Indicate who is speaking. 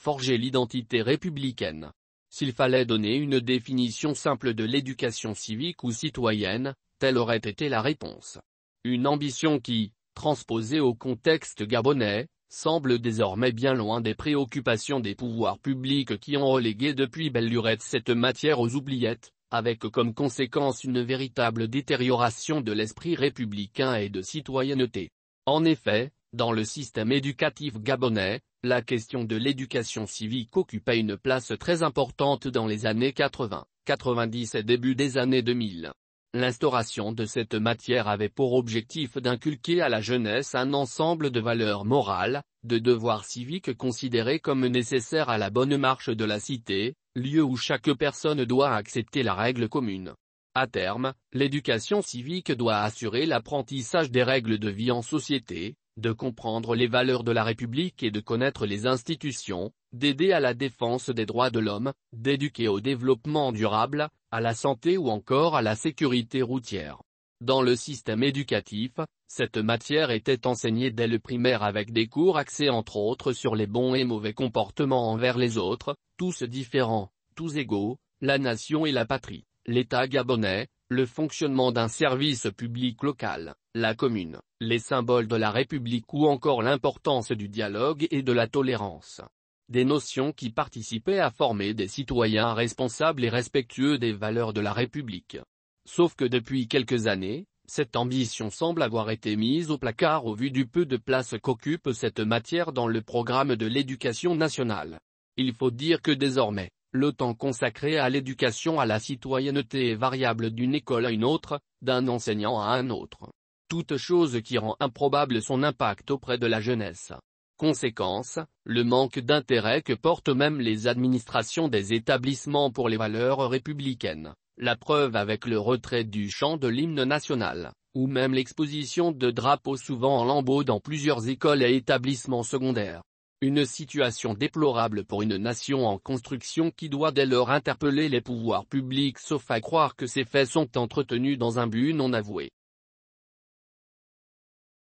Speaker 1: forger l'identité républicaine. S'il fallait donner une définition simple de l'éducation civique ou citoyenne, telle aurait été la réponse. Une ambition qui, transposée au contexte gabonais, semble désormais bien loin des préoccupations des pouvoirs publics qui ont relégué depuis Bellurette cette matière aux oubliettes, avec comme conséquence une véritable détérioration de l'esprit républicain et de citoyenneté. En effet, dans le système éducatif gabonais, la question de l'éducation civique occupait une place très importante dans les années 80, 90 et début des années 2000. L'instauration de cette matière avait pour objectif d'inculquer à la jeunesse un ensemble de valeurs morales, de devoirs civiques considérés comme nécessaires à la bonne marche de la cité, lieu où chaque personne doit accepter la règle commune. À terme, l'éducation civique doit assurer l'apprentissage des règles de vie en société, de comprendre les valeurs de la République et de connaître les institutions, d'aider à la défense des droits de l'homme, d'éduquer au développement durable, à la santé ou encore à la sécurité routière. Dans le système éducatif, cette matière était enseignée dès le primaire avec des cours axés entre autres sur les bons et mauvais comportements envers les autres, tous différents, tous égaux, la nation et la patrie, l'État gabonais, le fonctionnement d'un service public local, la commune, les symboles de la République ou encore l'importance du dialogue et de la tolérance. Des notions qui participaient à former des citoyens responsables et respectueux des valeurs de la République. Sauf que depuis quelques années, cette ambition semble avoir été mise au placard au vu du peu de place qu'occupe cette matière dans le programme de l'éducation nationale. Il faut dire que désormais, le temps consacré à l'éducation à la citoyenneté est variable d'une école à une autre, d'un enseignant à un autre toute chose qui rend improbable son impact auprès de la jeunesse. Conséquence, le manque d'intérêt que portent même les administrations des établissements pour les valeurs républicaines, la preuve avec le retrait du chant de l'hymne national, ou même l'exposition de drapeaux souvent en lambeaux dans plusieurs écoles et établissements secondaires. Une situation déplorable pour une nation en construction qui doit dès lors interpeller les pouvoirs publics sauf à croire que ces faits sont entretenus dans un but non avoué.